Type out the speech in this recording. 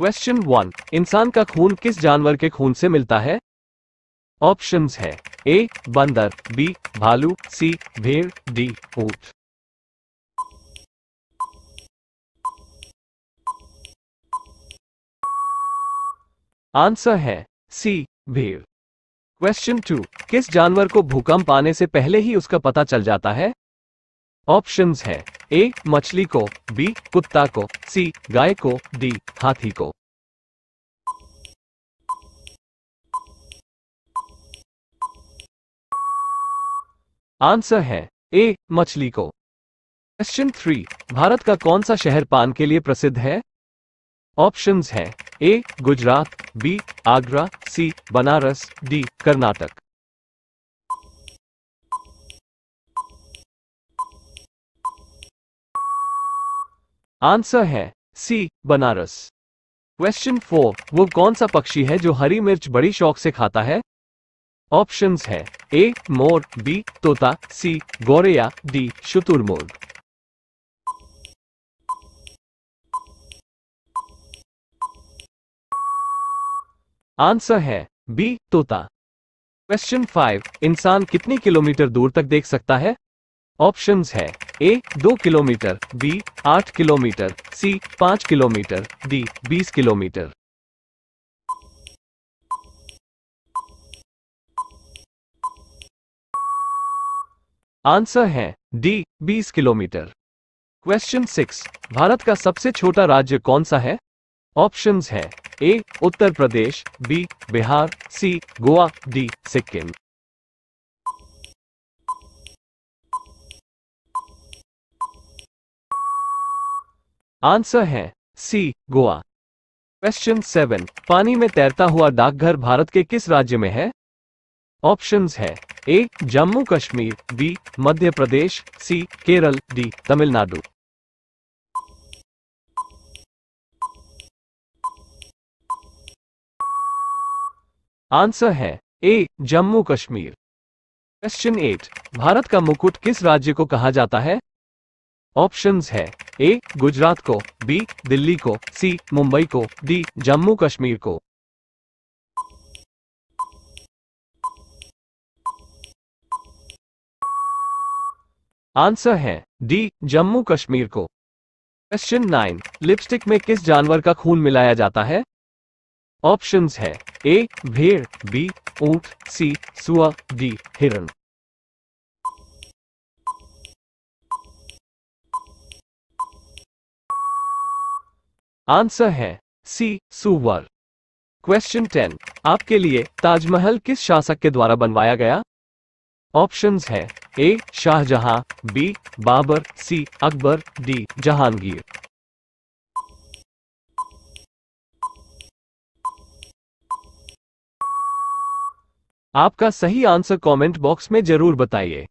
question one इंसान का खून किस जानवर के खून से मिलता है ऑप्शंस है ए बंदर बी भालू सी भेड़ डी ऊंट आंसर है सी भेड़ क्वेश्चन टू किस जानवर को भूकंप आने से पहले ही उसका पता चल जाता है ऑप्शंस हैं ए मछली को बी कुत्ता को सी गाय को डी हाथी को आंसर है ए मछली को क्वेश्चन थ्री भारत का कौन सा शहर पान के लिए प्रसिद्ध है ऑप्शंस हैं A Gujarat B Agra C Banaras D Karnataka answer है सी बनारस क्वेश्चन फोर वो कौन सा पक्षी है जो हरी मिर्च बड़ी शौक से खाता है ऑप्शंस है ए मोर बी तोता सी गौरैया डी शुतुरमुर्ग आंसर है बी तोता क्वेश्चन फाइव इंसान कितनी किलोमीटर दूर तक देख सकता है ऑप्शंस हैं ए दो किलोमीटर बी आठ किलोमीटर सी पांच किलोमीटर डी बीस किलोमीटर आंसर है D 20 kilometre question six Bharat का सबसे छोटा राज्य कौन सा है ऑप्शंस हैं A Uttar Pradesh B Bihar C Goa D Sikkim answer है सी गोवा क्वेश्चन सेवन पानी में तैरता हुआ डाकघर भारत के किस राज्य में है ऑप्शंस है A Jammu Kashmir B Madhya Pradesh C Kerala D Tamil Nadu answer है A Jammu Kashmir question eight Bharat का मुकुट किस राज्य को कहा जाता है ऑप्शंस है ए गुजरात को बी दिल्ली को सी मुंबई को डी जम्मू कश्मीर को आंसर है डी जम्मू कश्मीर को क्वेश्चन नाइन लिपस्टिक में किस जानवर का खून मिलाया जाता है ऑप्शंस है ए भेड़ बी ऊंट सी सुअ डी हिरण आंसर है सी सुवर क्वेश्चन टेन आपके लिए ताजमहल किस शासक के द्वारा बनवाया गया ऑप्शंस है A Shahjahan B Babur C Akbar D Jahangir आपका सही आंसर कमेंट बॉक्स में जरूर बताइए